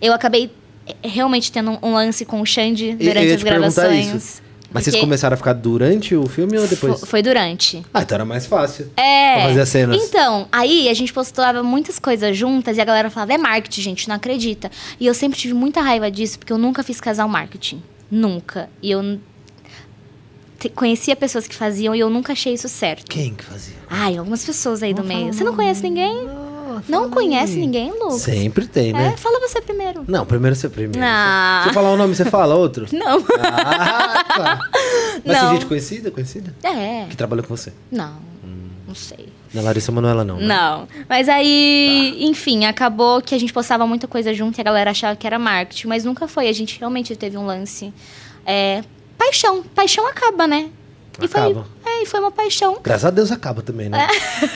Eu acabei eh, realmente tendo um lance com o Xande durante as gravações. Mas vocês começaram a ficar durante o filme ou depois? Foi durante. Ah, então era mais fácil. É. Pra fazer as cenas. Então, aí a gente postulava muitas coisas juntas e a galera falava, é marketing, gente, não acredita. E eu sempre tive muita raiva disso, porque eu nunca fiz casal marketing. Nunca. E eu conhecia pessoas que faziam e eu nunca achei isso certo. Quem que fazia? Ai, algumas pessoas aí do meio. Você não conhece ninguém? Não não conhece ninguém, Lucas? Sempre tem, né? É, fala você primeiro. Não, primeiro você primeiro. Ah. Se eu falar um nome, você fala outro? Não. Ah, tá. Mas não. tem gente conhecida, conhecida? É. Que trabalhou com você? Não, hum. não sei. Na Larissa Manoela, não. Né? Não. Mas aí, tá. enfim, acabou que a gente postava muita coisa junto e a galera achava que era marketing, mas nunca foi. A gente realmente teve um lance. É, paixão. Paixão acaba, né? E acaba. foi, é, e foi uma paixão. Graças a Deus acaba também, né? É.